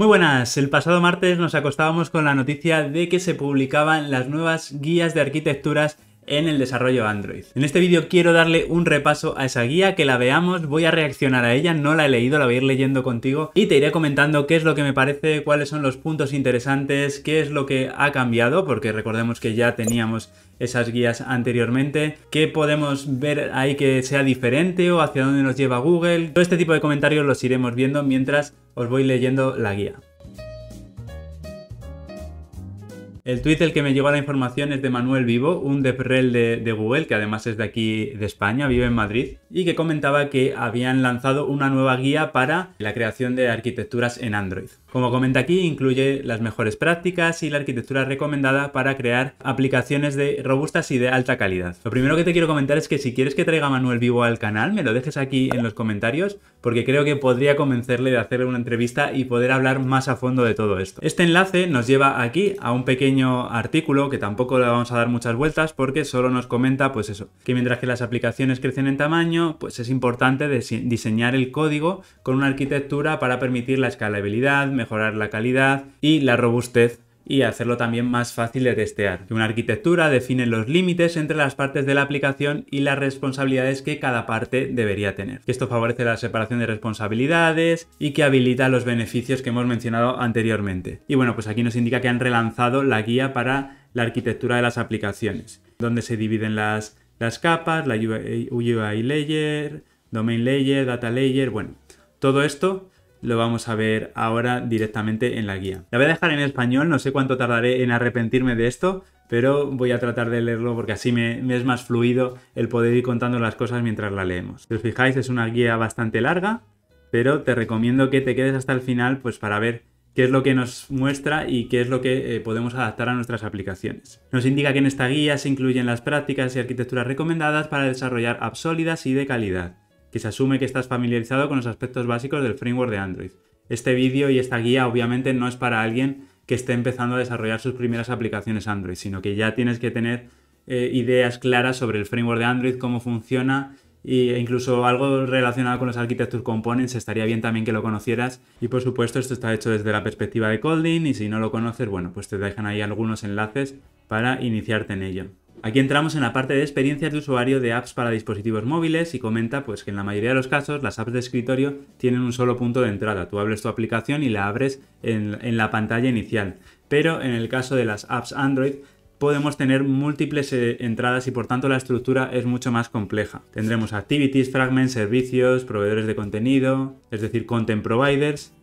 Muy buenas, el pasado martes nos acostábamos con la noticia de que se publicaban las nuevas guías de arquitecturas en el desarrollo Android. En este vídeo quiero darle un repaso a esa guía, que la veamos, voy a reaccionar a ella, no la he leído, la voy a ir leyendo contigo y te iré comentando qué es lo que me parece, cuáles son los puntos interesantes, qué es lo que ha cambiado, porque recordemos que ya teníamos esas guías anteriormente. ¿Qué podemos ver ahí que sea diferente o hacia dónde nos lleva Google? Todo este tipo de comentarios los iremos viendo mientras os voy leyendo la guía. El tweet el que me llegó a la información es de Manuel Vivo, un DevRel de, de, Google, que además es de aquí de España, vive en Madrid, y que comentaba que habían lanzado una nueva guía para la creación de arquitecturas en Android. Como comenta aquí, incluye las mejores prácticas y la arquitectura recomendada para crear aplicaciones de robustas y de alta calidad. Lo primero que te quiero comentar es que si quieres que traiga Manuel Vivo al canal, me lo dejes aquí en los comentarios porque creo que podría convencerle de hacerle una entrevista y poder hablar más a fondo de todo esto. Este enlace nos lleva aquí a un pequeño artículo que tampoco le vamos a dar muchas vueltas porque solo nos comenta pues eso, que mientras que las aplicaciones crecen en tamaño, pues es importante diseñar el código con una arquitectura para permitir la escalabilidad, mejorar la calidad y la robustez y hacerlo también más fácil de testear. Una arquitectura define los límites entre las partes de la aplicación y las responsabilidades que cada parte debería tener. Esto favorece la separación de responsabilidades y que habilita los beneficios que hemos mencionado anteriormente. Y bueno, pues aquí nos indica que han relanzado la guía para la arquitectura de las aplicaciones, donde se dividen las, las capas, la UI layer, domain layer, data layer, bueno, todo esto lo vamos a ver ahora directamente en la guía. La voy a dejar en español, no sé cuánto tardaré en arrepentirme de esto, pero voy a tratar de leerlo porque así me, es más fluido el poder ir contando las cosas mientras la leemos. Si os fijáis es una guía bastante larga, pero te recomiendo que te quedes hasta el final pues para ver qué es lo que nos muestra y qué es lo que eh, podemos adaptar a nuestras aplicaciones. Nos indica que en esta guía se incluyen las prácticas y arquitecturas recomendadas para desarrollar apps sólidas y de calidad que se asume que estás familiarizado con los aspectos básicos del framework de Android. Este vídeo y esta guía obviamente no es para alguien que esté empezando a desarrollar sus primeras aplicaciones Android, sino que ya tienes que tener eh, ideas claras sobre el framework de Android, cómo funciona e incluso algo relacionado con los Architecture Components, estaría bien también que lo conocieras. Y por supuesto esto está hecho desde la perspectiva de Kotlin y si no lo conoces, bueno, pues te dejan ahí algunos enlaces para iniciarte en ello. Aquí entramos en la parte de experiencias de usuario de apps para dispositivos móviles y comenta pues, que en la mayoría de los casos las apps de escritorio tienen un solo punto de entrada. Tú abres tu aplicación y la abres en, la pantalla inicial. Pero en el caso de las apps Android podemos tener múltiples eh, entradas y por tanto la estructura es mucho más compleja. Tendremos activities, fragments, servicios, proveedores de contenido, es decir, content providers,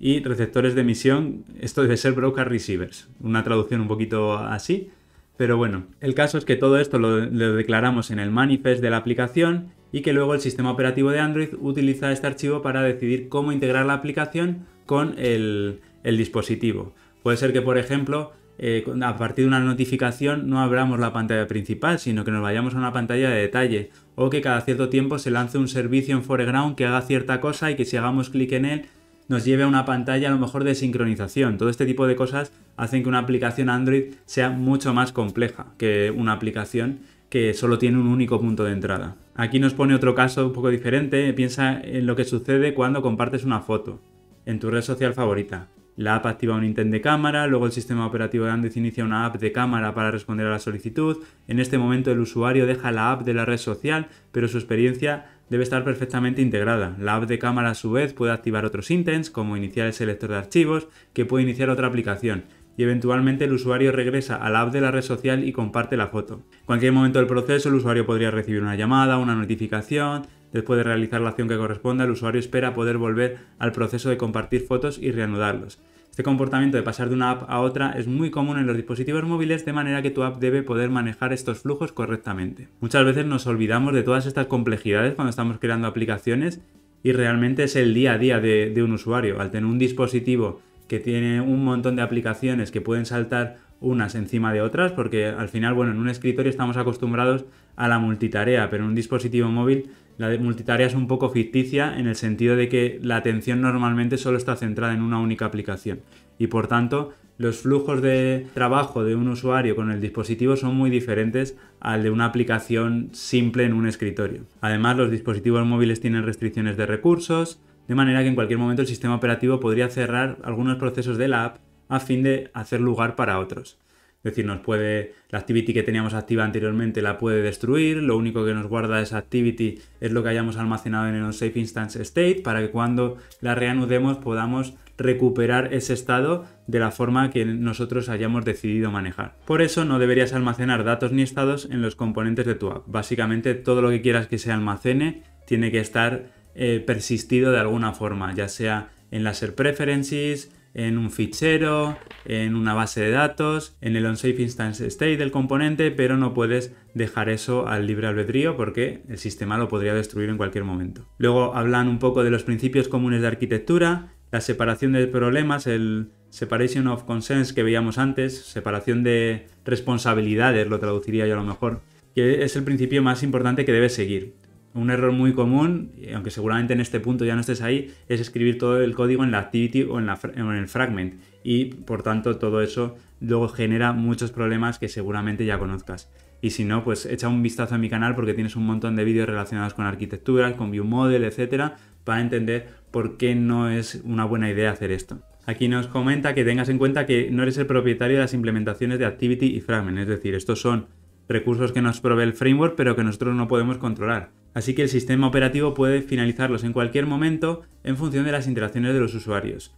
y receptores de emisión, esto debe ser broker receivers, una traducción un poquito así, pero bueno, el caso es que todo esto lo, declaramos en el manifest de la aplicación y que luego el sistema operativo de Android utiliza este archivo para decidir cómo integrar la aplicación con el, dispositivo. Puede ser que, por ejemplo, eh, a partir de una notificación no abramos la pantalla principal, sino que nos vayamos a una pantalla de detalle, o que cada cierto tiempo se lance un servicio en foreground que haga cierta cosa y que si hagamos clic en él nos lleve a una pantalla a lo mejor de sincronización. Todo este tipo de cosas hacen que una aplicación Android sea mucho más compleja que una aplicación que solo tiene un único punto de entrada. Aquí nos pone otro caso un poco diferente. Piensa en lo que sucede cuando compartes una foto en tu red social favorita. La app activa un intent de cámara, luego el sistema operativo de Android inicia una app de cámara para responder a la solicitud. En este momento el usuario deja la app de la red social, pero su experiencia debe estar perfectamente integrada. La app de cámara a su vez puede activar otros intents, como iniciar el selector de archivos, que puede iniciar otra aplicación, y eventualmente el usuario regresa a la app de la red social y comparte la foto. En cualquier momento del proceso el usuario podría recibir una llamada, una notificación, después de realizar la acción que corresponda el usuario espera poder volver al proceso de compartir fotos y reanudarlos. Este comportamiento de pasar de una app a otra es muy común en los dispositivos móviles, de manera que tu app debe poder manejar estos flujos correctamente. Muchas veces nos olvidamos de todas estas complejidades cuando estamos creando aplicaciones y realmente es el día a día de, un usuario. Al tener un dispositivo que tiene un montón de aplicaciones que pueden saltar unas encima de otras, porque al final, bueno, en un escritorio estamos acostumbrados a la multitarea, pero en un dispositivo móvil la multitarea es un poco ficticia en el sentido de que la atención normalmente solo está centrada en una única aplicación y por tanto los flujos de trabajo de un usuario con el dispositivo son muy diferentes al de una aplicación simple en un escritorio. Además, los dispositivos móviles tienen restricciones de recursos, de manera que en cualquier momento el sistema operativo podría cerrar algunos procesos de la app a fin de hacer lugar para otros. Es decir, nos puede, la activity que teníamos activa anteriormente la puede destruir, lo único que nos guarda esa activity es lo que hayamos almacenado en el safe instance state para que cuando la reanudemos podamos recuperar ese estado de la forma que nosotros hayamos decidido manejar. Por eso no deberías almacenar datos ni estados en los componentes de tu app. Básicamente todo lo que quieras que se almacene tiene que estar eh, persistido de alguna forma, ya sea en las preferences, en un fichero, en una base de datos, en el unsafe instance state del componente, pero no puedes dejar eso al libre albedrío porque el sistema lo podría destruir en cualquier momento. Luego hablan un poco de los principios comunes de arquitectura, la separación de problemas, el separation of concerns que veíamos antes, separación de responsabilidades, lo traduciría yo a lo mejor, que es el principio más importante que debes seguir un error muy común, aunque seguramente en este punto ya no estés ahí, es escribir todo el código en la activity o en, el fragment. Y por tanto todo eso luego genera muchos problemas que seguramente ya conozcas. Y si no, pues echa un vistazo a mi canal porque tienes un montón de vídeos relacionados con arquitectura, con ViewModel, model, etcétera, para entender por qué no es una buena idea hacer esto. Aquí nos comenta que tengas en cuenta que no eres el propietario de las implementaciones de Activity y Fragment, es decir, estos son recursos que nos provee el framework pero que nosotros no podemos controlar. Así que el sistema operativo puede finalizarlos en cualquier momento en función de las interacciones de los usuarios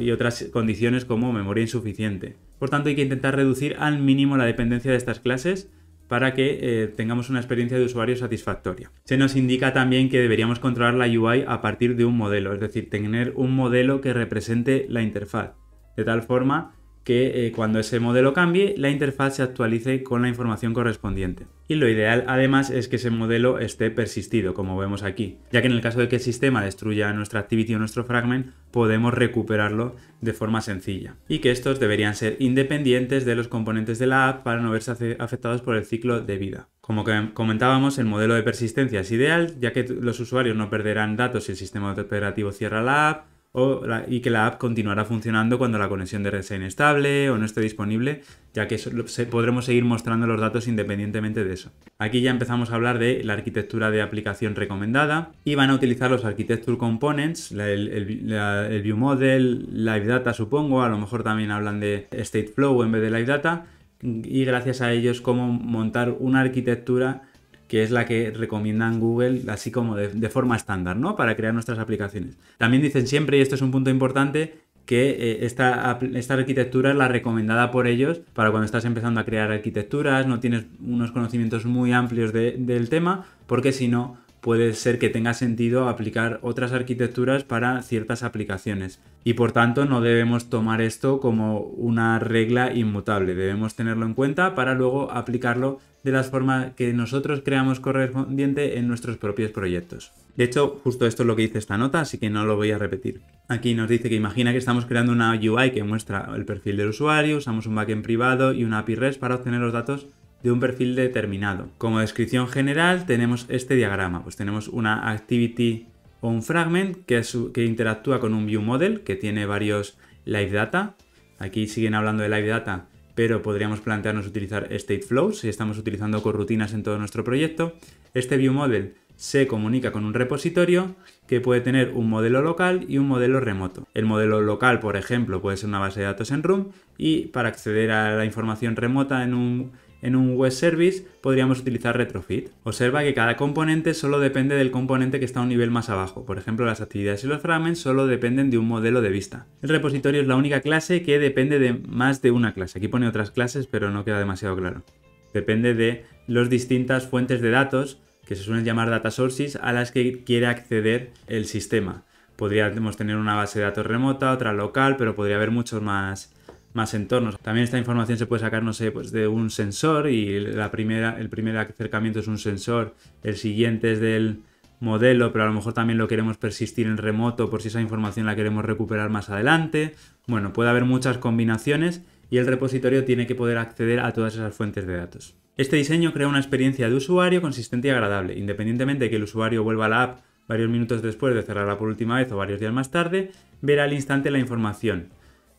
y otras condiciones como memoria insuficiente. Por tanto, hay que intentar reducir al mínimo la dependencia de estas clases para que eh, tengamos una experiencia de usuario satisfactoria. Se nos indica también que deberíamos controlar la UI a partir de un modelo, es decir, tener un modelo que represente la interfaz, de tal forma que eh, cuando ese modelo cambie, la interfaz se actualice con la información correspondiente. Y lo ideal además es que ese modelo esté persistido, como vemos aquí, ya que en el caso de que el sistema destruya nuestra activity o nuestro fragment, podemos recuperarlo de forma sencilla. Y que estos deberían ser independientes de los componentes de la app para no verse afectados por el ciclo de vida. Como comentábamos, el modelo de persistencia es ideal, ya que los usuarios no perderán datos si el sistema operativo cierra la app, y que la app continuará funcionando cuando la conexión de red sea inestable o no esté disponible, ya que podremos seguir mostrando los datos independientemente de eso. Aquí ya empezamos a hablar de la arquitectura de aplicación recomendada y van a utilizar los Architecture Components, el, View Model, Live Data supongo, a lo mejor también hablan de State Flow en vez de LiveData, y gracias a ellos cómo montar una arquitectura que es la que recomiendan Google así como de, forma estándar, ¿no? Para crear nuestras aplicaciones. También dicen siempre, y esto es un punto importante, que eh, esta, esta, arquitectura es la recomendada por ellos para cuando estás empezando a crear arquitecturas, no tienes unos conocimientos muy amplios del tema, porque si no, puede ser que tenga sentido aplicar otras arquitecturas para ciertas aplicaciones. Y por tanto, no debemos tomar esto como una regla inmutable, debemos tenerlo en cuenta para luego aplicarlo de las formas que nosotros creamos correspondiente en nuestros propios proyectos. De hecho, justo esto es lo que dice esta nota, así que no lo voy a repetir. Aquí nos dice que imagina que estamos creando una UI que muestra el perfil del usuario, usamos un backend privado y una API REST para obtener los datos de un perfil determinado. Como descripción general tenemos este diagrama, pues tenemos una activity o un fragment que, que interactúa con un view model que tiene varios live data. Aquí siguen hablando de live data pero podríamos plantearnos utilizar state flows si estamos utilizando corrutinas en todo nuestro proyecto. Este ViewModel se comunica con un repositorio que puede tener un modelo local y un modelo remoto. El modelo local, por ejemplo, puede ser una base de datos en Room y para acceder a la información remota en un en un web service podríamos utilizar retrofit. Observa que cada componente solo depende del componente que está a un nivel más abajo. Por ejemplo, las actividades y los fragments solo dependen de un modelo de vista. El repositorio es la única clase que depende de más de una clase. Aquí pone otras clases, pero no queda demasiado claro. Depende de las distintas fuentes de datos, que se suelen llamar data sources, a las que quiere acceder el sistema. Podríamos tener una base de datos remota, otra local, pero podría haber muchos más más entornos. También esta información se puede sacar, no sé, pues, de un sensor y la primera, el primer acercamiento es un sensor, el siguiente es del modelo, pero a lo mejor también lo queremos persistir en remoto por si esa información la queremos recuperar más adelante. Bueno, puede haber muchas combinaciones y el repositorio tiene que poder acceder a todas esas fuentes de datos. Este diseño crea una experiencia de usuario consistente y agradable, independientemente de que el usuario vuelva a la app varios minutos después de cerrarla por última vez o varios días más tarde, verá al instante la información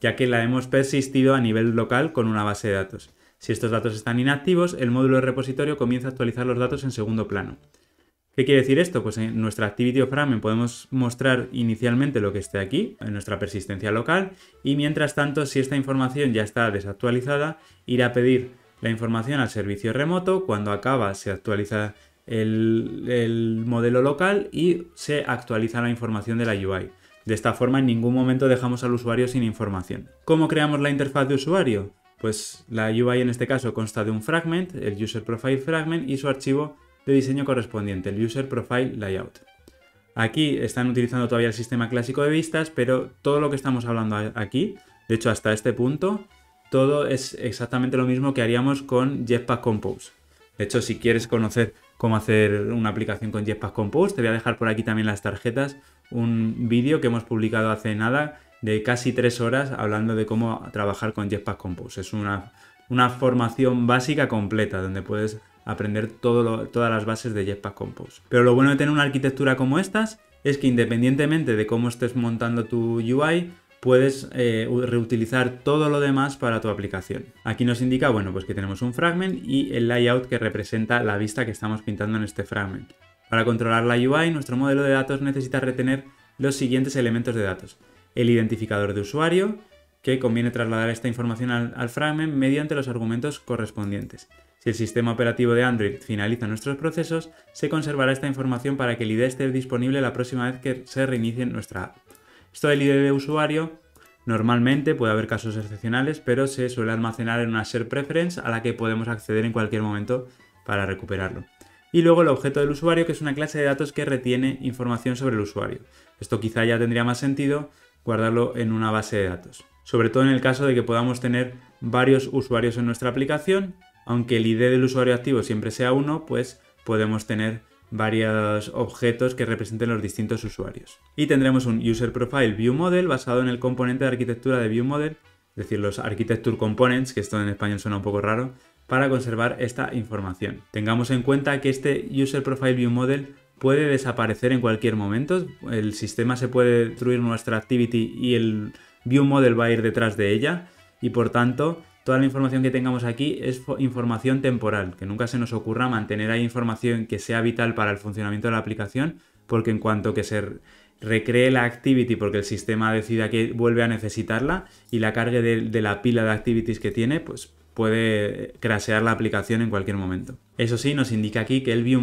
ya que la hemos persistido a nivel local con una base de datos. Si estos datos están inactivos, el módulo de repositorio comienza a actualizar los datos en segundo plano. ¿Qué quiere decir esto? Pues en nuestra Activity of Ramen podemos mostrar inicialmente lo que esté aquí, en nuestra persistencia local, y mientras tanto, si esta información ya está desactualizada, irá a pedir la información al servicio remoto, cuando acaba se actualiza el modelo local y se actualiza la información de la UI. De esta forma en ningún momento dejamos al usuario sin información. ¿Cómo creamos la interfaz de usuario? Pues la UI en este caso consta de un fragment, el user profile fragment y su archivo de diseño correspondiente, el user profile layout. Aquí están utilizando todavía el sistema clásico de vistas, pero todo lo que estamos hablando aquí, de hecho hasta este punto, todo es exactamente lo mismo que haríamos con Jetpack Compose. De hecho, si quieres conocer cómo hacer una aplicación con Jetpack Compose, te voy a dejar por aquí también las tarjetas un vídeo que hemos publicado hace nada de casi tres horas hablando de cómo trabajar con Jetpack Compose. Es una, formación básica completa donde puedes aprender todas las bases de Jetpack Compose. Pero lo bueno de tener una arquitectura como estas es que independientemente de cómo estés montando tu UI, puedes eh, reutilizar todo lo demás para tu aplicación. Aquí nos indica, bueno, pues que tenemos un fragment y el layout que representa la vista que estamos pintando en este fragment. Para controlar la UI, nuestro modelo de datos necesita retener los siguientes elementos de datos. El identificador de usuario, que conviene trasladar esta información al, fragment mediante los argumentos correspondientes. Si el sistema operativo de Android finaliza nuestros procesos, se conservará esta información para que el ID esté disponible la próxima vez que se reinicie nuestra app. Esto del ID de usuario normalmente puede haber casos excepcionales, pero se suele almacenar en una share preference a la que podemos acceder en cualquier momento para recuperarlo y luego el objeto del usuario, que es una clase de datos que retiene información sobre el usuario. Esto quizá ya tendría más sentido guardarlo en una base de datos, sobre todo en el caso de que podamos tener varios usuarios en nuestra aplicación, aunque el ID del usuario activo siempre sea uno, pues podemos tener varios objetos que representen los distintos usuarios. Y tendremos un User Profile View Model basado en el componente de arquitectura de View Model, es decir, los Architecture Components, que esto en español suena un poco raro, para conservar esta información. Tengamos en cuenta que este User Profile View Model puede desaparecer en cualquier momento, el sistema se puede destruir nuestra activity y el View Model va a ir detrás de ella y por tanto toda la información que tengamos aquí es información temporal, que nunca se nos ocurra mantener ahí información que sea vital para el funcionamiento de la aplicación, porque en cuanto que se recree la activity, porque el sistema decida que vuelve a necesitarla y la cargue de, de la pila de activities que tiene, pues puede crasear la aplicación en cualquier momento. Eso sí, nos indica aquí que el view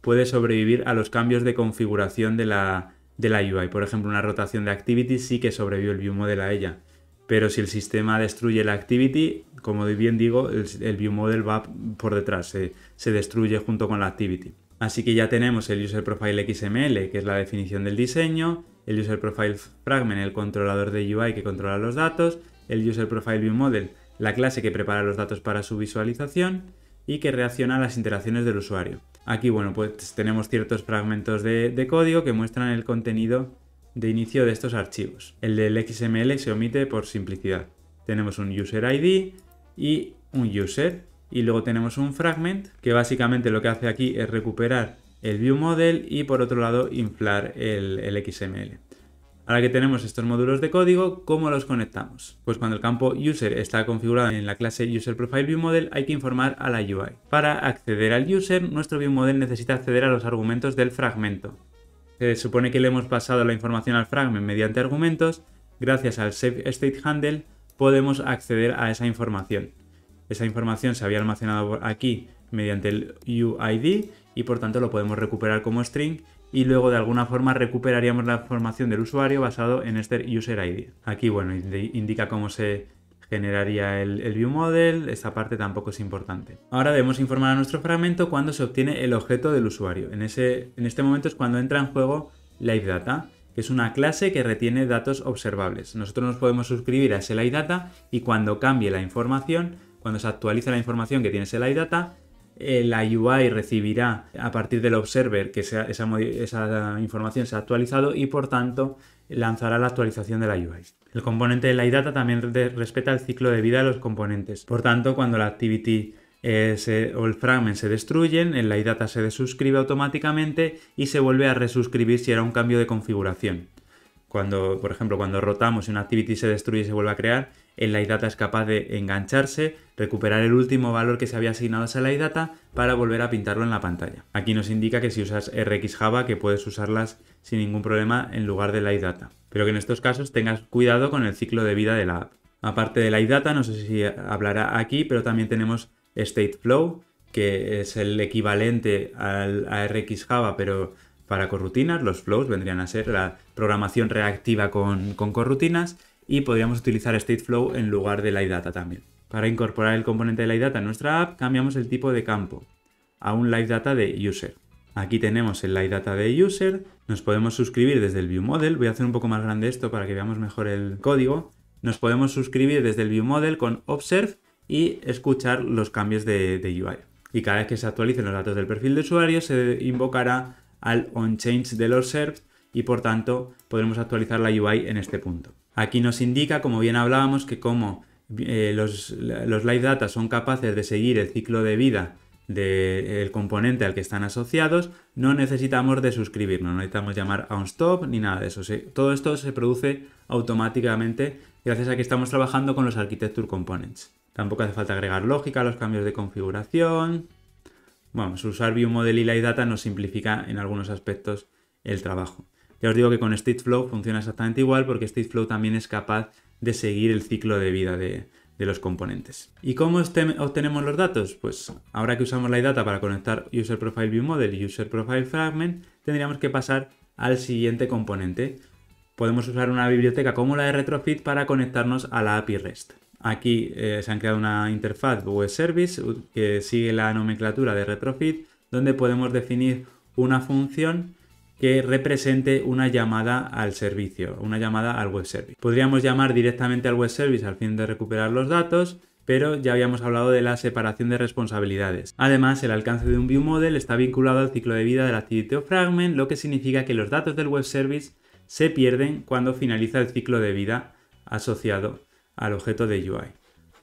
puede sobrevivir a los cambios de configuración de la, UI. Por ejemplo, una rotación de activity sí que sobrevive el view model a ella. Pero si el sistema destruye la activity, como bien digo, el, el view model va por detrás, se, se destruye junto con la activity. Así que ya tenemos el user profile XML, que es la definición del diseño, el user profile fragment, el controlador de UI que controla los datos, el user profile view la clase que prepara los datos para su visualización y que reacciona a las interacciones del usuario. Aquí, bueno, pues tenemos ciertos fragmentos de, código que muestran el contenido de inicio de estos archivos. El del XML se omite por simplicidad. Tenemos un user ID y un user y luego tenemos un fragment que básicamente lo que hace aquí es recuperar el view model y por otro lado inflar el XML. Ahora que tenemos estos módulos de código, ¿cómo los conectamos? Pues cuando el campo user está configurado en la clase user_profile_viewModel hay que informar a la UI. Para acceder al user, nuestro viewModel necesita acceder a los argumentos del fragmento. Se supone que le hemos pasado la información al fragment mediante argumentos, gracias al saveStateHandle podemos acceder a esa información. Esa información se había almacenado aquí mediante el UID y por tanto lo podemos recuperar como string y luego de alguna forma recuperaríamos la información del usuario basado en este user ID. Aquí, bueno, indica cómo se generaría el, ViewModel, view model, esta parte tampoco es importante. Ahora debemos informar a nuestro fragmento cuando se obtiene el objeto del usuario. En, ese, en este momento es cuando entra en juego Data, que es una clase que retiene datos observables. Nosotros nos podemos suscribir a ese Data y cuando cambie la información, cuando se actualiza la información que tiene ese LiveData, la UI recibirá a partir del observer que esa, información se ha actualizado y por tanto lanzará la actualización de la UI. El componente de la IDATA también respeta el ciclo de vida de los componentes. Por tanto, cuando la activity eh, o el fragment se destruyen, el IDATA se desuscribe automáticamente y se vuelve a resuscribir si era un cambio de configuración. Cuando, por ejemplo, cuando rotamos y una activity se destruye y se vuelve a crear, el LiveData es capaz de engancharse, recuperar el último valor que se había asignado a ese LiveData para volver a pintarlo en la pantalla. Aquí nos indica que si usas RxJava que puedes usarlas sin ningún problema en lugar de LiveData. pero que en estos casos tengas cuidado con el ciclo de vida de la app. Aparte de LiveData, no sé si hablará aquí, pero también tenemos StateFlow, que es el equivalente al, a RX pero para corrutinas, los flows vendrían a ser la programación reactiva con corrutinas, y podríamos utilizar stateflow en lugar de LiveData data también. Para incorporar el componente de LiveData data en nuestra app, cambiamos el tipo de campo a un LiveData de user. Aquí tenemos el LiveData data de user, nos podemos suscribir desde el ViewModel. Voy a hacer un poco más grande esto para que veamos mejor el código. Nos podemos suscribir desde el ViewModel con observe y escuchar los cambios de, de UI. Y cada vez que se actualicen los datos del perfil de usuario, se invocará al onChange del observe y por tanto podremos actualizar la UI en este punto. Aquí nos indica, como bien hablábamos, que como eh, los, los, live data son capaces de seguir el ciclo de vida del componente al que están asociados, no necesitamos de suscribirnos, no necesitamos llamar a un stop ni nada de eso. todo esto se produce automáticamente gracias a que estamos trabajando con los Architecture Components. Tampoco hace falta agregar lógica a los cambios de configuración. Vamos, usar ViewModel y Live Data nos simplifica en algunos aspectos el trabajo. Ya os digo que con StateFlow funciona exactamente igual porque StateFlow también es capaz de seguir el ciclo de vida de, los componentes. ¿Y cómo obtenemos los datos? Pues ahora que usamos la data para conectar User Profile y User Profile Fragment, tendríamos que pasar al siguiente componente. Podemos usar una biblioteca como la de Retrofit para conectarnos a la API REST. Aquí eh, se han creado una interfaz web service que sigue la nomenclatura de Retrofit, donde podemos definir una función que represente una llamada al servicio, una llamada al web service. Podríamos llamar directamente al web service al fin de recuperar los datos, pero ya habíamos hablado de la separación de responsabilidades. Además, el alcance de un view model está vinculado al ciclo de vida del activity o fragment, lo que significa que los datos del web service se pierden cuando finaliza el ciclo de vida asociado al objeto de UI.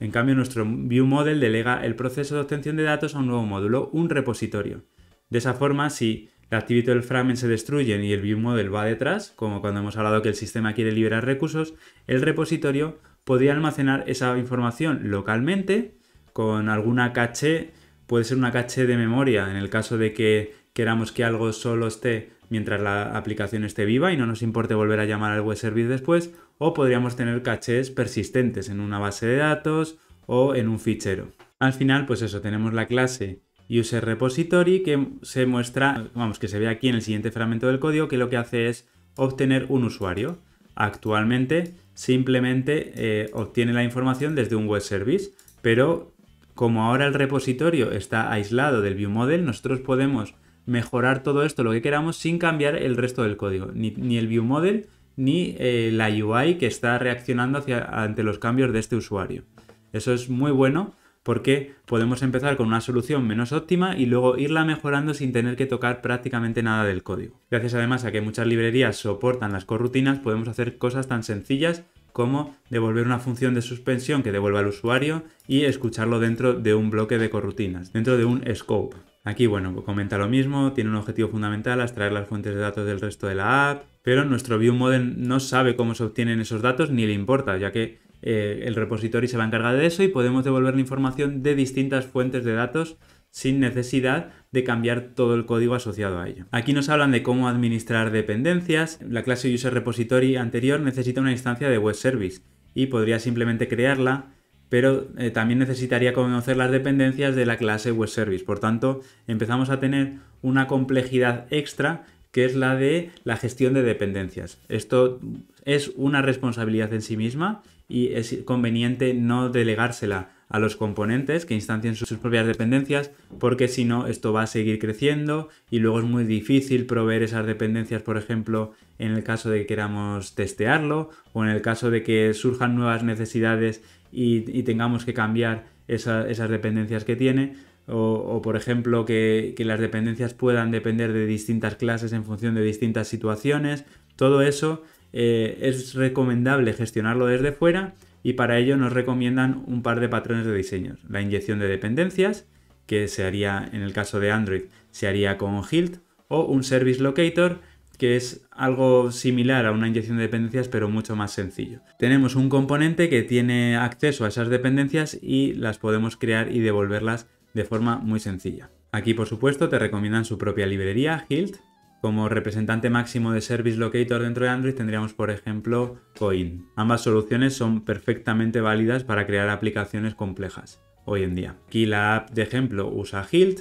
En cambio, nuestro view model delega el proceso de obtención de datos a un nuevo módulo, un repositorio. De esa forma, si la actividad del frame se destruyen y el model va detrás, como cuando hemos hablado que el sistema quiere liberar recursos, el repositorio podría almacenar esa información localmente con alguna caché, puede ser una caché de memoria, en el caso de que queramos que algo solo esté mientras la aplicación esté viva y no nos importe volver a llamar al web service después, o podríamos tener cachés persistentes en una base de datos o en un fichero. Al final, pues eso, tenemos la clase user repository que se muestra, vamos, que se ve aquí en el siguiente fragmento del código que lo que hace es obtener un usuario. Actualmente simplemente eh, obtiene la información desde un web service, pero como ahora el repositorio está aislado del view model, nosotros podemos mejorar todo esto lo que queramos sin cambiar el resto del código, ni, el view model ni eh, la UI que está reaccionando hacia, ante los cambios de este usuario. Eso es muy bueno porque podemos empezar con una solución menos óptima y luego irla mejorando sin tener que tocar prácticamente nada del código. Gracias además a que muchas librerías soportan las corrutinas, podemos hacer cosas tan sencillas como devolver una función de suspensión que devuelva al usuario y escucharlo dentro de un bloque de corrutinas, dentro de un scope. Aquí, bueno, comenta lo mismo, tiene un objetivo fundamental, extraer las fuentes de datos del resto de la app, pero nuestro ViewModel no sabe cómo se obtienen esos datos ni le importa, ya que eh, el repository se va a encargar de eso y podemos devolver la información de distintas fuentes de datos sin necesidad de cambiar todo el código asociado a ello. Aquí nos hablan de cómo administrar dependencias. La clase User Repository anterior necesita una instancia de web service y podría simplemente crearla, pero eh, también necesitaría conocer las dependencias de la clase web service. Por tanto, empezamos a tener una complejidad extra que es la de la gestión de dependencias. Esto es una responsabilidad en sí misma y es conveniente no delegársela a los componentes que instancien sus propias dependencias porque si no esto va a seguir creciendo y luego es muy difícil proveer esas dependencias por ejemplo en el caso de que queramos testearlo o en el caso de que surjan nuevas necesidades y, tengamos que cambiar esas dependencias que tiene o, por ejemplo que, que las dependencias puedan depender de distintas clases en función de distintas situaciones todo eso eh, es recomendable gestionarlo desde fuera y para ello nos recomiendan un par de patrones de diseños. La inyección de dependencias, que se haría en el caso de Android, se haría con Hilt, o un Service Locator, que es algo similar a una inyección de dependencias pero mucho más sencillo. Tenemos un componente que tiene acceso a esas dependencias y las podemos crear y devolverlas de forma muy sencilla. Aquí por supuesto te recomiendan su propia librería, Hilt, como representante máximo de Service Locator dentro de Android tendríamos, por ejemplo, Coin. Ambas soluciones son perfectamente válidas para crear aplicaciones complejas hoy en día. Aquí la app de ejemplo usa Hilt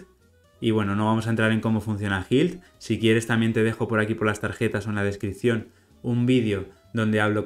y bueno, no vamos a entrar en cómo funciona Hilt. Si quieres también te dejo por aquí por las tarjetas o en la descripción un vídeo donde hablo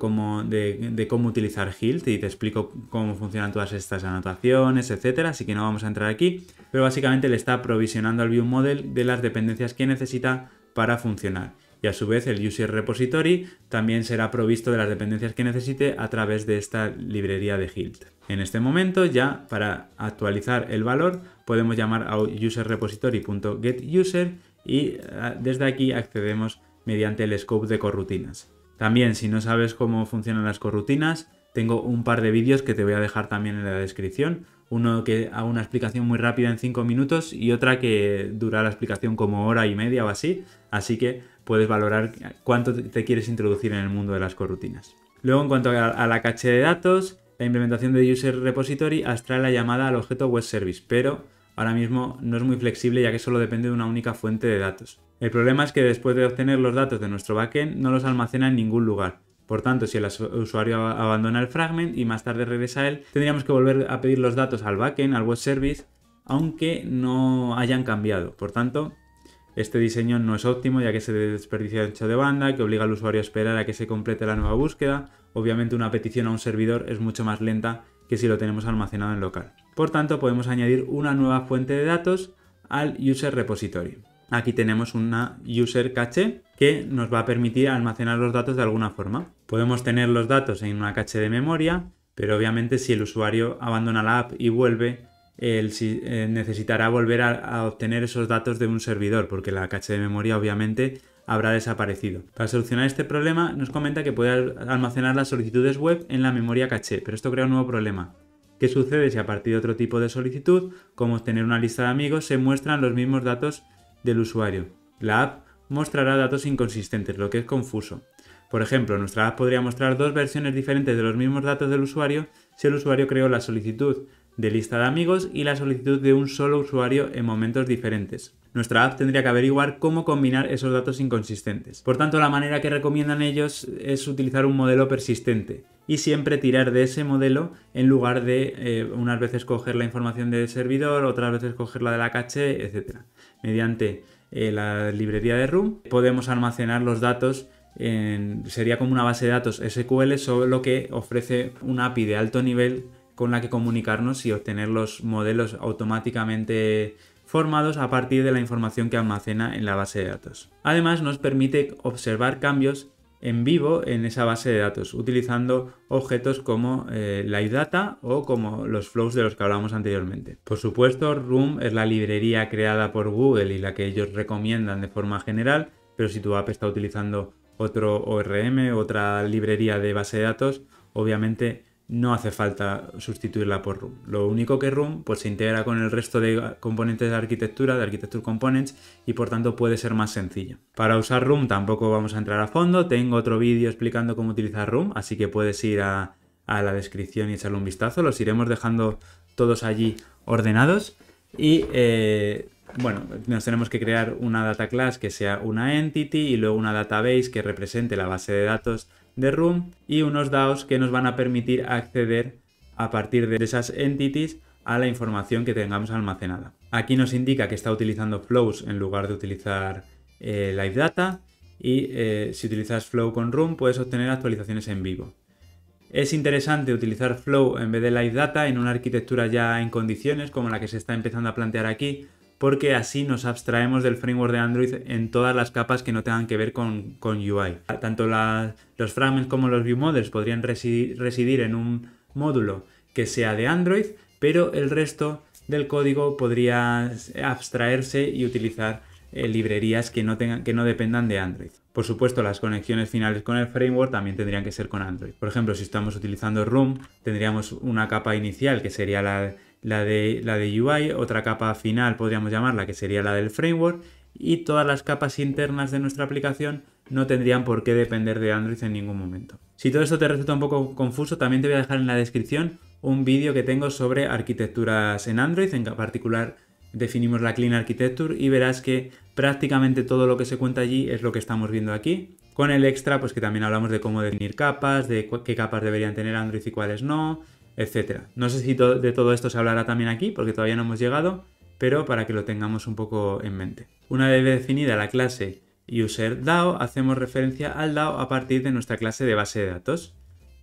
de, cómo utilizar Hilt y te explico cómo funcionan todas estas anotaciones, etcétera, así que no vamos a entrar aquí, pero básicamente le está provisionando al ViewModel de las dependencias que necesita para funcionar. Y a su vez el user repository también será provisto de las dependencias que necesite a través de esta librería de Hilt. En este momento ya para actualizar el valor podemos llamar a userrepository.getUser y eh, desde aquí accedemos mediante el scope de corrutinas. También si no sabes cómo funcionan las corrutinas, tengo un par de vídeos que te voy a dejar también en la descripción uno que haga una explicación muy rápida en 5 minutos y otra que dura la explicación como hora y media o así, así que puedes valorar cuánto te quieres introducir en el mundo de las corrutinas. Luego en cuanto a la caché de datos, la implementación de User Repository abstrae la llamada al objeto Web Service, pero ahora mismo no es muy flexible ya que solo depende de una única fuente de datos. El problema es que después de obtener los datos de nuestro backend no los almacena en ningún lugar, por tanto, si el usuario abandona el fragment y más tarde regresa a él, tendríamos que volver a pedir los datos al backend, al web service, aunque no hayan cambiado. Por tanto, este diseño no es óptimo ya que se desperdicia ancho de banda, que obliga al usuario a esperar a que se complete la nueva búsqueda. Obviamente una petición a un servidor es mucho más lenta que si lo tenemos almacenado en local. Por tanto, podemos añadir una nueva fuente de datos al user repository aquí tenemos una user cache que nos va a permitir almacenar los datos de alguna forma. Podemos tener los datos en una cache de memoria, pero obviamente si el usuario abandona la app y vuelve, él eh, necesitará volver a, obtener esos datos de un servidor, porque la cache de memoria obviamente habrá desaparecido. Para solucionar este problema nos comenta que puede almacenar las solicitudes web en la memoria caché, pero esto crea un nuevo problema. ¿Qué sucede si a partir de otro tipo de solicitud, como obtener una lista de amigos, se muestran los mismos datos del usuario. La app mostrará datos inconsistentes, lo que es confuso. Por ejemplo, nuestra app podría mostrar dos versiones diferentes de los mismos datos del usuario si el usuario creó la solicitud de lista de amigos y la solicitud de un solo usuario en momentos diferentes. Nuestra app tendría que averiguar cómo combinar esos datos inconsistentes. Por tanto, la manera que recomiendan ellos es utilizar un modelo persistente y siempre tirar de ese modelo en lugar de eh, unas veces coger la información del servidor, otras veces la de la caché, etc mediante eh, la librería de Room, podemos almacenar los datos en, sería como una base de datos SQL, solo que ofrece una API de alto nivel con la que comunicarnos y obtener los modelos automáticamente formados a partir de la información que almacena en la base de datos. Además, nos permite observar cambios en vivo en esa base de datos, utilizando objetos como eh, LiveData o como los flows de los que hablamos anteriormente. Por supuesto, Room es la librería creada por Google y la que ellos recomiendan de forma general, pero si tu app está utilizando otro ORM, otra librería de base de datos, obviamente no hace falta sustituirla por Room. Lo único que Room pues, se integra con el resto de componentes de arquitectura, de Architecture Components, y por tanto puede ser más sencillo. Para usar Room tampoco vamos a entrar a fondo, tengo otro vídeo explicando cómo utilizar Room, así que puedes ir a, la descripción y echarle un vistazo, los iremos dejando todos allí ordenados. Y eh, bueno, nos tenemos que crear una data class que sea una entity y luego una database que represente la base de datos de room y unos DAOs que nos van a permitir acceder a partir de esas entities a la información que tengamos almacenada. Aquí nos indica que está utilizando flows en lugar de utilizar eh, live data y eh, si utilizas flow con room puedes obtener actualizaciones en vivo. Es interesante utilizar flow en vez de live data en una arquitectura ya en condiciones como la que se está empezando a plantear aquí porque así nos abstraemos del framework de Android en todas las capas que no tengan que ver con, UI. Tanto los fragments como los view models podrían residir, en un módulo que sea de Android, pero el resto del código podría abstraerse y utilizar eh, librerías que no, tengan, que no dependan de Android. Por supuesto, las conexiones finales con el framework también tendrían que ser con Android. Por ejemplo, si estamos utilizando Room, tendríamos una capa inicial que sería la la de, UI, otra capa final podríamos llamarla que sería la del framework y todas las capas internas de nuestra aplicación no tendrían por qué depender de Android en ningún momento. Si todo esto te resulta un poco confuso, también te voy a dejar en la descripción un vídeo que tengo sobre arquitecturas en Android, en particular definimos la Clean Architecture y verás que prácticamente todo lo que se cuenta allí es lo que estamos viendo aquí. Con el extra, pues que también hablamos de cómo definir capas, de qué capas deberían tener Android y cuáles no, etc. No sé si de todo esto se hablará también aquí, porque todavía no hemos llegado, pero para que lo tengamos un poco en mente. Una vez definida la clase userDAO, hacemos referencia al DAO a partir de nuestra clase de base de datos.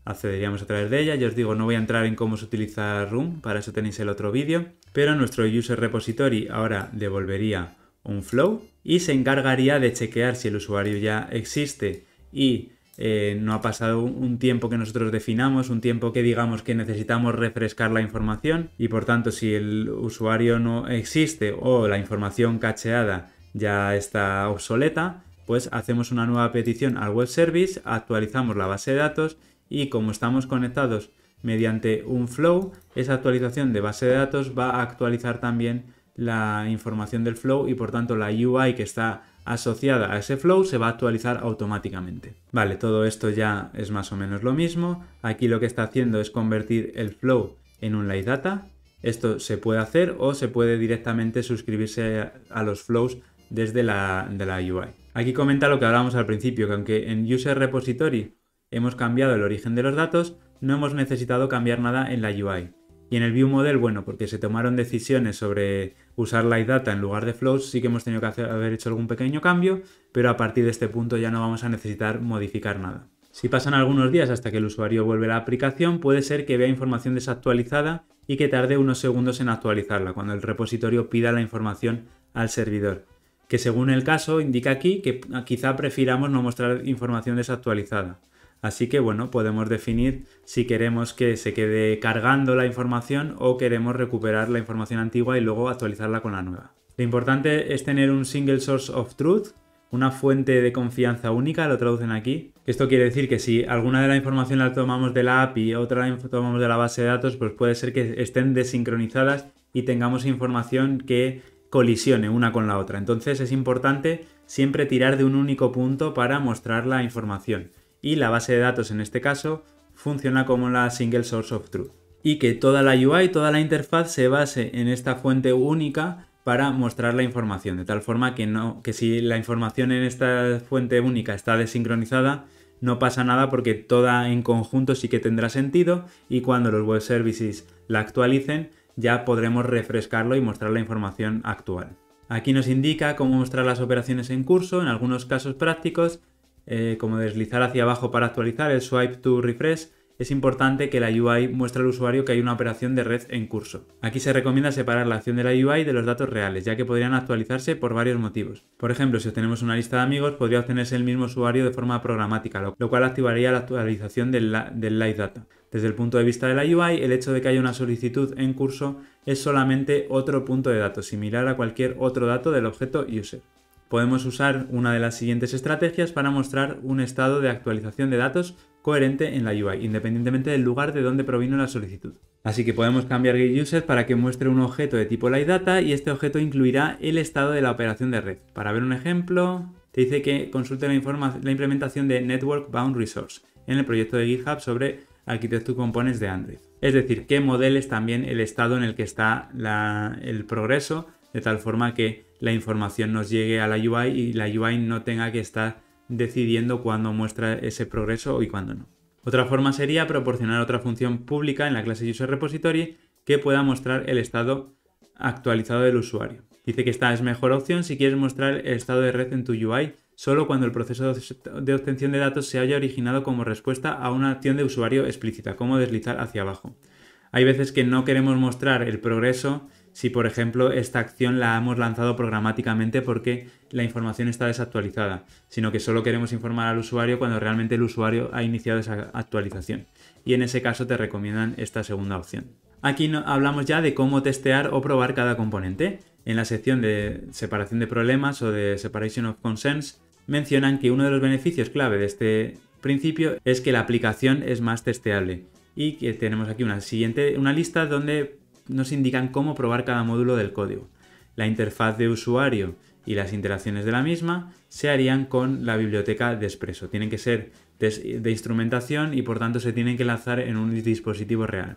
Accederíamos a través de ella, ya os digo, no voy a entrar en cómo se utiliza Room, para eso tenéis el otro vídeo, pero nuestro user repository ahora devolvería un flow y se encargaría de chequear si el usuario ya existe y eh, no ha pasado un tiempo que nosotros definamos, un tiempo que digamos que necesitamos refrescar la información y por tanto si el usuario no existe o la información cacheada ya está obsoleta, pues hacemos una nueva petición al web service, actualizamos la base de datos y como estamos conectados mediante un flow, esa actualización de base de datos va a actualizar también la información del flow y por tanto la UI que está asociada a ese flow se va a actualizar automáticamente. Vale, todo esto ya es más o menos lo mismo. Aquí lo que está haciendo es convertir el flow en un live data. Esto se puede hacer o se puede directamente suscribirse a los flows desde la, de la UI. Aquí comenta lo que hablábamos al principio, que aunque en User Repository hemos cambiado el origen de los datos, no hemos necesitado cambiar nada en la UI. Y en el view model, bueno, porque se tomaron decisiones sobre usar light data en lugar de flows, sí que hemos tenido que haber hecho algún pequeño cambio, pero a partir de este punto ya no vamos a necesitar modificar nada. Si pasan algunos días hasta que el usuario vuelve a la aplicación, puede ser que vea información desactualizada y que tarde unos segundos en actualizarla cuando el repositorio pida la información al servidor, que según el caso indica aquí que quizá prefiramos no mostrar información desactualizada. Así que bueno, podemos definir si queremos que se quede cargando la información o queremos recuperar la información antigua y luego actualizarla con la nueva. Lo importante es tener un single source of truth, una fuente de confianza única, lo traducen aquí. Esto quiere decir que si alguna de la información la tomamos de la API, otra la tomamos de la base de datos, pues puede ser que estén desincronizadas y tengamos información que colisione una con la otra. Entonces es importante siempre tirar de un único punto para mostrar la información y la base de datos en este caso funciona como la single source of truth y que toda la UI, toda la interfaz se base en esta fuente única para mostrar la información, de tal forma que, no, que si la información en esta fuente única está desincronizada, no pasa nada porque toda en conjunto sí que tendrá sentido y cuando los web services la actualicen ya podremos refrescarlo y mostrar la información actual. Aquí nos indica cómo mostrar las operaciones en curso en algunos casos prácticos eh, como deslizar hacia abajo para actualizar, el swipe to refresh, es importante que la UI muestre al usuario que hay una operación de red en curso. Aquí se recomienda separar la acción de la UI de los datos reales, ya que podrían actualizarse por varios motivos. Por ejemplo, si obtenemos una lista de amigos, podría obtenerse el mismo usuario de forma programática, lo cual activaría la actualización del, del Live Data. Desde el punto de vista de la UI, el hecho de que haya una solicitud en curso es solamente otro punto de datos, similar a cualquier otro dato del objeto user. Podemos usar una de las siguientes estrategias para mostrar un estado de actualización de datos coherente en la UI, independientemente del lugar de donde provino la solicitud. Así que podemos cambiar GetUser para que muestre un objeto de tipo LiveData y este objeto incluirá el estado de la operación de red. Para ver un ejemplo, te dice que consulte la, implementación de Network Bound Resource en el proyecto de GitHub sobre Architecture Components de Android. Es decir, que modeles también el estado en el que está el progreso, de tal forma que la información nos llegue a la UI y la UI no tenga que estar decidiendo cuándo muestra ese progreso y cuándo no. Otra forma sería proporcionar otra función pública en la clase User Repository que pueda mostrar el estado actualizado del usuario. Dice que esta es mejor opción si quieres mostrar el estado de red en tu UI solo cuando el proceso de obtención de datos se haya originado como respuesta a una acción de usuario explícita, como deslizar hacia abajo. Hay veces que no queremos mostrar el progreso si por ejemplo esta acción la hemos lanzado programáticamente porque la información está desactualizada, sino que solo queremos informar al usuario cuando realmente el usuario ha iniciado esa actualización. Y en ese caso te recomiendan esta segunda opción. Aquí hablamos ya de cómo testear o probar cada componente. En la sección de separación de problemas o de separation of concerns mencionan que uno de los beneficios clave de este principio es que la aplicación es más testeable y que tenemos aquí una siguiente una lista donde nos indican cómo probar cada módulo del código. La interfaz de usuario y las interacciones de la misma se harían con la biblioteca de Expreso. Tienen que ser de, instrumentación y por tanto se tienen que lanzar en un dispositivo real.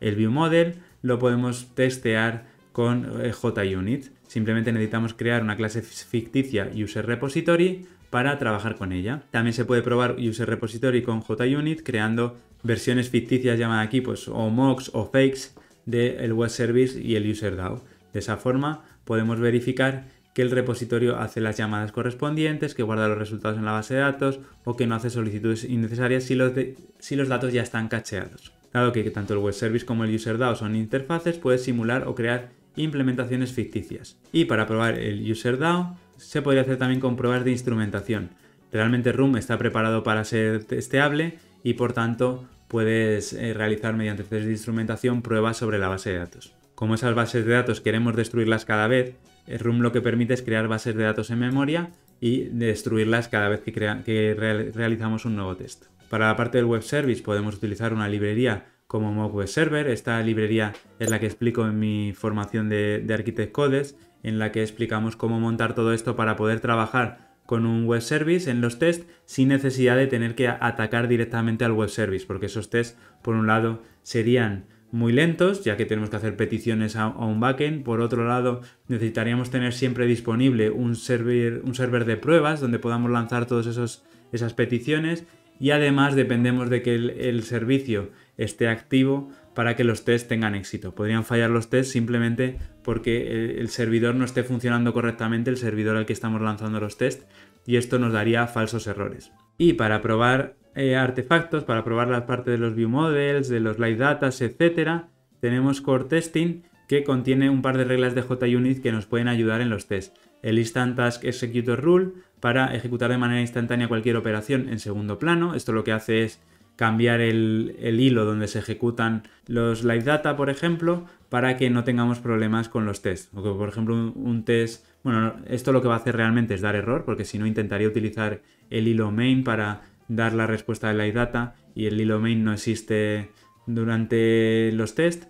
El ViewModel lo podemos testear con eh, JUnit. Simplemente necesitamos crear una clase ficticia UserRepository para trabajar con ella. También se puede probar UserRepository con JUnit creando versiones ficticias llamadas aquí pues o mocks o fakes del web service y el user DAO. De esa forma podemos verificar que el repositorio hace las llamadas correspondientes, que guarda los resultados en la base de datos o que no hace solicitudes innecesarias si los, si los datos ya están cacheados. Dado que tanto el web service como el user DAO son interfaces, puedes simular o crear implementaciones ficticias. Y para probar el user DAO se podría hacer también con pruebas de instrumentación. Realmente Room está preparado para ser testeable y por tanto puedes eh, realizar mediante test de instrumentación pruebas sobre la base de datos. Como esas bases de datos queremos destruirlas cada vez, eh, Room lo que permite es crear bases de datos en memoria y destruirlas cada vez que, realizamos un nuevo test. Para la parte del web service podemos utilizar una librería como Mock Web Server. Esta librería es la que explico en mi formación de, de Architect Codes, en la que explicamos cómo montar todo esto para poder trabajar con un web service en los tests sin necesidad de tener que atacar directamente al web service, porque esos tests, por un lado, serían muy lentos, ya que tenemos que hacer peticiones a, un backend. Por otro lado, necesitaríamos tener siempre disponible un server, un server de pruebas donde podamos lanzar todas esas peticiones. Y además dependemos de que el servicio esté activo para que los tests tengan éxito. Podrían fallar los tests simplemente porque el servidor no esté funcionando correctamente, el servidor al que estamos lanzando los tests, y esto nos daría falsos errores. Y para probar eh, artefactos, para probar la parte de los view models, de los light datas, etc., tenemos core testing que contiene un par de reglas de JUnit que nos pueden ayudar en los tests. El Instant Task Executor Rule para ejecutar de manera instantánea cualquier operación en segundo plano. Esto lo que hace es cambiar el, hilo donde se ejecutan los live data, por ejemplo, para que no tengamos problemas con los tests. O por ejemplo, un, test, bueno, esto lo que va a hacer realmente es dar error, porque si no intentaría utilizar el hilo main para dar la respuesta de live data y el hilo main no existe durante los tests.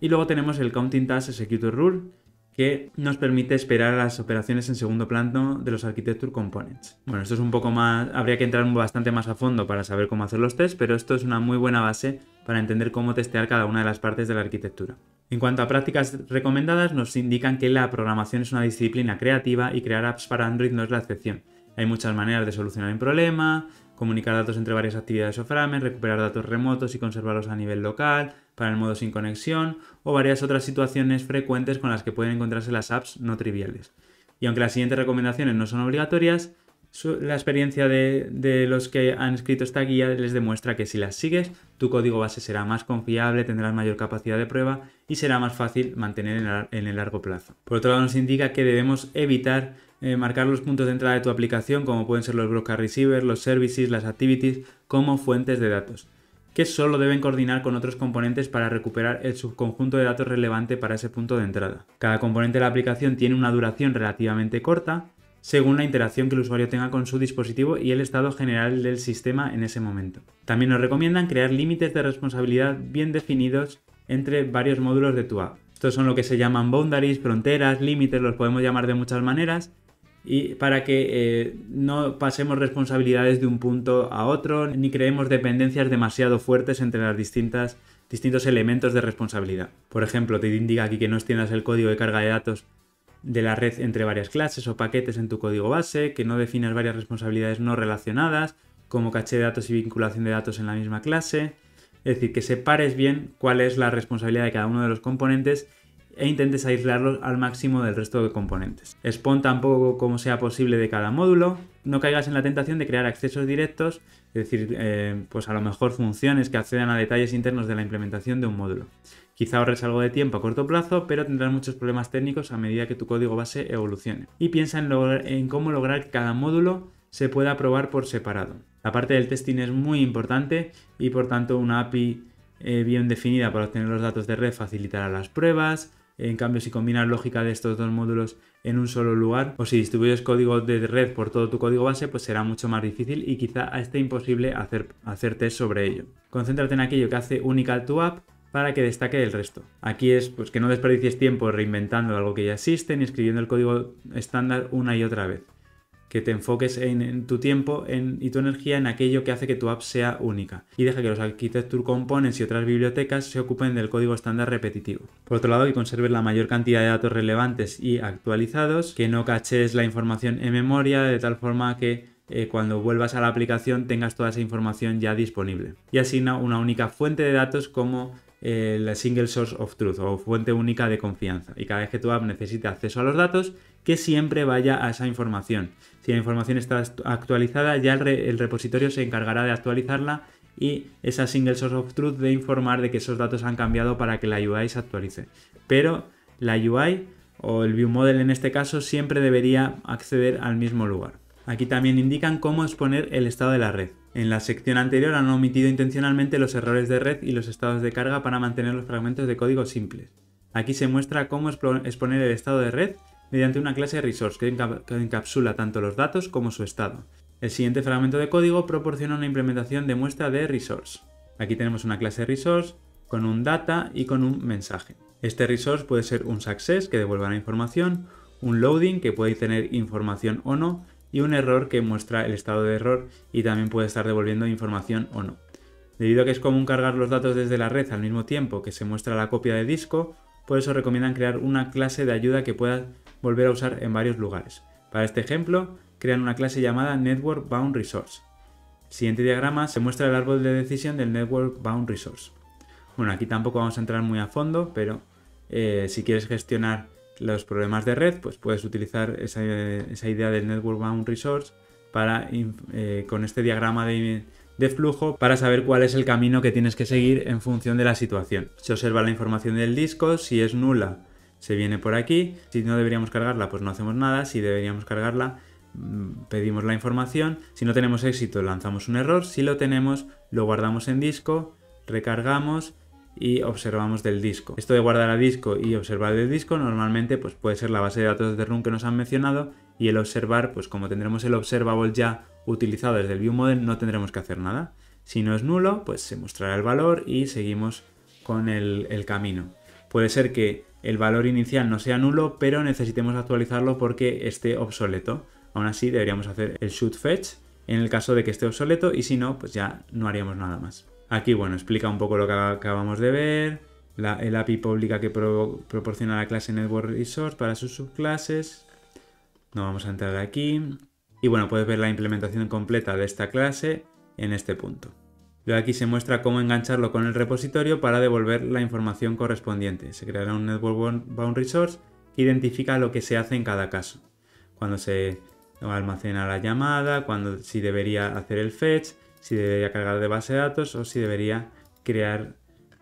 Y luego tenemos el counting task execute rule, que nos permite esperar las operaciones en segundo plano de los Architecture Components. Bueno, esto es un poco más, habría que entrar bastante más a fondo para saber cómo hacer los tests, pero esto es una muy buena base para entender cómo testear cada una de las partes de la arquitectura. En cuanto a prácticas recomendadas, nos indican que la programación es una disciplina creativa y crear apps para Android no es la excepción. Hay muchas maneras de solucionar un problema, comunicar datos entre varias actividades o frames, recuperar datos remotos y conservarlos a nivel local, para el modo sin conexión o varias otras situaciones frecuentes con las que pueden encontrarse las apps no triviales. Y aunque las siguientes recomendaciones no son obligatorias, la experiencia de, los que han escrito esta guía les demuestra que si las sigues, tu código base será más confiable, tendrás mayor capacidad de prueba y será más fácil mantener en el, largo plazo. Por otro lado, nos indica que debemos evitar eh, marcar los puntos de entrada de tu aplicación, como pueden ser los broker receivers, los services, las activities, como fuentes de datos que solo deben coordinar con otros componentes para recuperar el subconjunto de datos relevante para ese punto de entrada. Cada componente de la aplicación tiene una duración relativamente corta, según la interacción que el usuario tenga con su dispositivo y el estado general del sistema en ese momento. También nos recomiendan crear límites de responsabilidad bien definidos entre varios módulos de tu app. Estos son lo que se llaman boundaries, fronteras, límites, los podemos llamar de muchas maneras, y para que eh, no pasemos responsabilidades de un punto a otro ni creemos dependencias demasiado fuertes entre las distintas distintos elementos de responsabilidad. Por ejemplo, te indica aquí que no extiendas el código de carga de datos de la red entre varias clases o paquetes en tu código base, que no definas varias responsabilidades no relacionadas, como caché de datos y vinculación de datos en la misma clase. Es decir, que separes bien cuál es la responsabilidad de cada uno de los componentes e intentes aislarlos al máximo del resto de componentes. Expon tampoco como sea posible de cada módulo, no caigas en la tentación de crear accesos directos, es decir, eh, pues a lo mejor funciones que accedan a detalles internos de la implementación de un módulo. Quizá ahorres algo de tiempo a corto plazo, pero tendrás muchos problemas técnicos a medida que tu código base evolucione. Y piensa en, cómo lograr que cada módulo se pueda probar por separado. La parte del testing es muy importante y por tanto una API eh, bien definida para obtener los datos de red facilitará las pruebas, en cambio, si combinas lógica de estos dos módulos en un solo lugar o si distribuyes código de red por todo tu código base, pues será mucho más difícil y quizá esté imposible hacer, hacer test sobre ello. Concéntrate en aquello que hace única tu app para que destaque del resto. Aquí es pues, que no desperdicies tiempo reinventando algo que ya existe ni escribiendo el código estándar una y otra vez que te enfoques en, tu tiempo en, y tu energía en aquello que hace que tu app sea única y deja que los Architecture Components y otras bibliotecas se ocupen del código estándar repetitivo. Por otro lado, que conserves la mayor cantidad de datos relevantes y actualizados, que no caches la información en memoria de tal forma que eh, cuando vuelvas a la aplicación tengas toda esa información ya disponible. Y asigna una única fuente de datos como eh, la Single Source of Truth o fuente única de confianza. Y cada vez que tu app necesite acceso a los datos, que siempre vaya a esa información. Si la información está actualizada, ya el, el repositorio se encargará de actualizarla y esa Single Source of Truth de informar de que esos datos han cambiado para que la UI se actualice. Pero la UI o el view model en este caso siempre debería acceder al mismo lugar. Aquí también indican cómo exponer el estado de la red. En la sección anterior han omitido intencionalmente los errores de red y los estados de carga para mantener los fragmentos de código simples. Aquí se muestra cómo exponer el estado de red mediante una clase resource que, encapsula tanto los datos como su estado. El siguiente fragmento de código proporciona una implementación de muestra de resource. Aquí tenemos una clase resource con un data y con un mensaje. Este resource puede ser un success que devuelva la información, un loading que puede tener información o no, y un error que muestra el estado de error y también puede estar devolviendo información o no. Debido a que es común cargar los datos desde la red al mismo tiempo que se muestra la copia de disco, por eso recomiendan crear una clase de ayuda que puedas volver a usar en varios lugares. Para este ejemplo, crean una clase llamada Network Bound Resource. Siguiente diagrama se muestra el árbol de decisión del Network Bound Resource. Bueno, aquí tampoco vamos a entrar muy a fondo, pero eh, si quieres gestionar los problemas de red, pues puedes utilizar esa, idea del Network Bound Resource para, eh, con este diagrama de, de, flujo para saber cuál es el camino que tienes que seguir en función de la situación. Se observa la información del disco, si es nula se viene por aquí, si no deberíamos cargarla pues no hacemos nada, si deberíamos cargarla mm, pedimos la información, si no tenemos éxito lanzamos un error, si lo tenemos lo guardamos en disco, recargamos y observamos del disco. Esto de guardar a disco y observar del disco normalmente pues, puede ser la base de datos de run que nos han mencionado y el observar, pues como tendremos el observable ya utilizado desde el viewModel no tendremos que hacer nada. Si no es nulo, pues se mostrará el valor y seguimos con el, el camino. Puede ser que el valor inicial no sea nulo, pero necesitemos actualizarlo porque esté obsoleto. Aún así deberíamos hacer el shoot fetch en el caso de que esté obsoleto y si no, pues ya no haríamos nada más. Aquí, bueno, explica un poco lo que acabamos de ver, el API pública que proporciona la clase Network Resource para sus subclases. No vamos a entrar aquí. Y bueno, puedes ver la implementación completa de esta clase en este punto. Luego aquí se muestra cómo engancharlo con el repositorio para devolver la información correspondiente. Se creará un Network Bound Resource que identifica lo que se hace en cada caso. Cuando se almacena la llamada, cuando si debería hacer el fetch, si debería cargar de base de datos o si debería crear,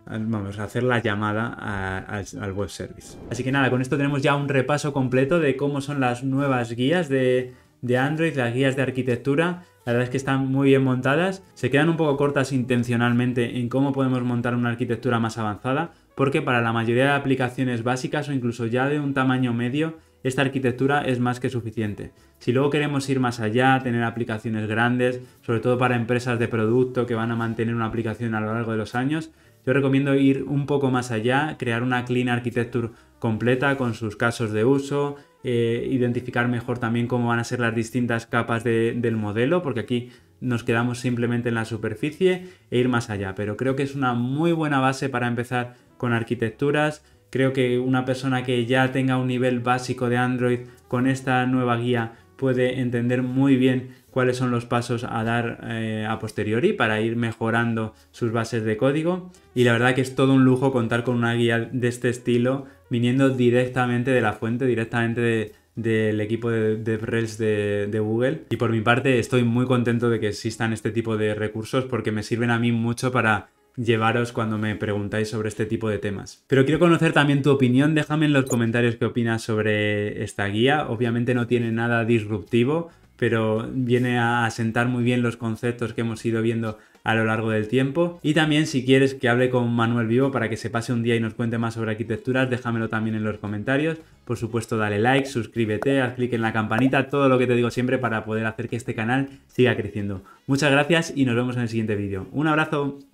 vamos, hacer la llamada al web service. Así que nada, con esto tenemos ya un repaso completo de cómo son las nuevas guías de, de Android, las guías de arquitectura. La verdad es que están muy bien montadas. Se quedan un poco cortas intencionalmente en cómo podemos montar una arquitectura más avanzada, porque para la mayoría de aplicaciones básicas o incluso ya de un tamaño medio esta arquitectura es más que suficiente. Si luego queremos ir más allá, tener aplicaciones grandes, sobre todo para empresas de producto que van a mantener una aplicación a lo largo de los años, yo recomiendo ir un poco más allá, crear una Clean Architecture completa con sus casos de uso, eh, identificar mejor también cómo van a ser las distintas capas del modelo, porque aquí nos quedamos simplemente en la superficie e ir más allá. Pero creo que es una muy buena base para empezar con arquitecturas, Creo que una persona que ya tenga un nivel básico de Android con esta nueva guía puede entender muy bien cuáles son los pasos a dar eh, a posteriori para ir mejorando sus bases de código. Y la verdad que es todo un lujo contar con una guía de este estilo viniendo directamente de la fuente, directamente del equipo de DevRels de, Google. Y por mi parte estoy muy contento de que existan este tipo de recursos porque me sirven a mí mucho para llevaros cuando me preguntáis sobre este tipo de temas. Pero quiero conocer también tu opinión, déjame en los comentarios qué opinas sobre esta guía. Obviamente no tiene nada disruptivo, pero viene a asentar muy bien los conceptos que hemos ido viendo a lo largo del tiempo. Y también si quieres que hable con Manuel Vivo para que se pase un día y nos cuente más sobre arquitecturas, déjamelo también en los comentarios. Por supuesto, dale like, suscríbete, haz clic en la campanita, todo lo que te digo siempre para poder hacer que este canal siga creciendo. Muchas gracias y nos vemos en el siguiente vídeo. Un abrazo.